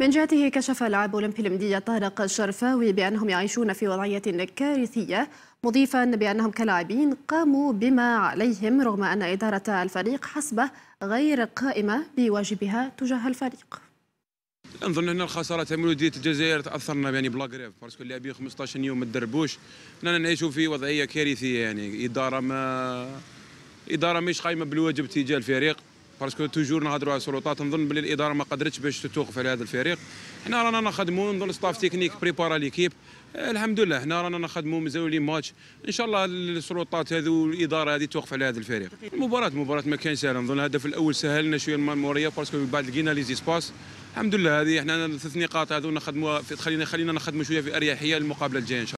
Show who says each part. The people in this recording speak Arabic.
Speaker 1: من جهته كشف لاعب اولمبي المندي طارق الشرفاوي بانهم يعيشون في وضعيه كارثيه مضيفا بانهم كلاعبين قاموا بما عليهم رغم ان اداره الفريق حسبه غير قائمه بواجبها تجاه الفريق
Speaker 2: نظن ان الخساره تاع مولوديه الجزائر تاثرنا يعني بلا غريف باسكو اللاعبين 15 يوم ما تدربوش رانا نعيشوا في وضعيه كارثيه يعني اداره ما اداره مش قايمه بالواجب تجاه الفريق باسكو توجور نهضروا على السلطات نظن بلي الاداره ما قدرتش باش توقف على هذا الفريق حنا رانا نخدموا نظن ستاف تكنيك بريبارا ليكيب الحمد لله حنا رانا نخدموا مزاو لي ماتش ان شاء الله السلطات هذو الاداره هذه توقف على هذا الفريق المباراه المباراه ما كان سهله نظن الهدف الاول سهل لنا شويه الماموريه باسكو من بعد لقينا لي زيسباس الحمد لله هذه احنا الثلاث نقاط هذو نخدموها خلينا خلينا نخدموا شويه في اريحيه المقابله الجايه ان شاء الله